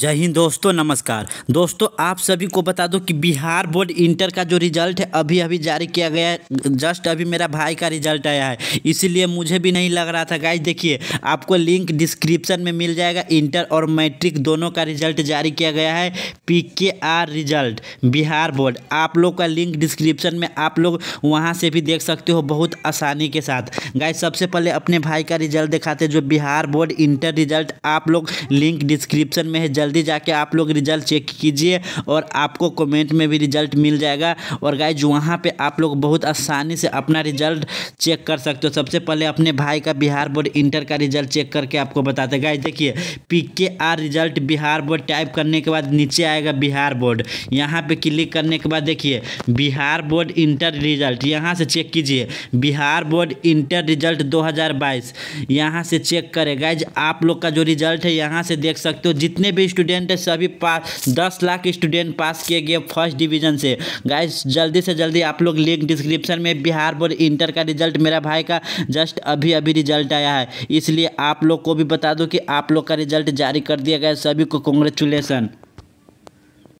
जय हिंद दोस्तों नमस्कार दोस्तों आप सभी को बता दो कि बिहार बोर्ड इंटर का जो रिजल्ट है अभी अभी जारी किया गया है जस्ट अभी मेरा भाई का रिजल्ट आया है इसीलिए मुझे भी नहीं लग रहा था गाइज देखिए आपको लिंक डिस्क्रिप्शन में मिल जाएगा इंटर और मैट्रिक दोनों का रिजल्ट जारी किया गया है P K R result Bihar board आप लोग का लिंक डिस्क्रिप्शन में आप लोग वहाँ से भी देख सकते हो बहुत आसानी के साथ गाइज सबसे पहले अपने भाई का रिजल्ट दिखाते जो बिहार बोर्ड इंटर रिजल्ट आप लोग लिंक डिस्क्रिप्शन में है जल्दी जाके आप लोग रिजल्ट चेक कीजिए और आपको कमेंट में भी रिजल्ट मिल जाएगा और गाइज वहाँ पे आप लोग बहुत आसानी से अपना रिजल्ट चेक कर सकते हो सबसे पहले अपने भाई का बिहार बोर्ड इंटर का रिजल्ट चेक करके आपको बताते गाइज देखिए P K R result Bihar board type करने के बाद नीचे आएगा बिहार बोर्ड यहाँ पर क्लिक करने के बाद देखिए बिहार बोर्ड इंटर रिजल्ट यहाँ से चेक कीजिए बिहार बोर्ड इंटर रिजल्ट 2022 यहाँ से चेक करें गाइज आप लोग का जो रिजल्ट है यहाँ से देख सकते हो जितने भी स्टूडेंट है सभी पास दस लाख स्टूडेंट पास किए गए फर्स्ट डिवीजन से गाइस जल्दी से जल्दी आप लोग लिंक डिस्क्रिप्शन में बिहार बोर्ड इंटर का रिजल्ट मेरा भाई का जस्ट अभी अभी रिजल्ट आया है इसलिए आप लोग को भी बता दो कि आप लोग का रिजल्ट जारी कर दिया गया सभी को कॉन्ग्रेचुलेसन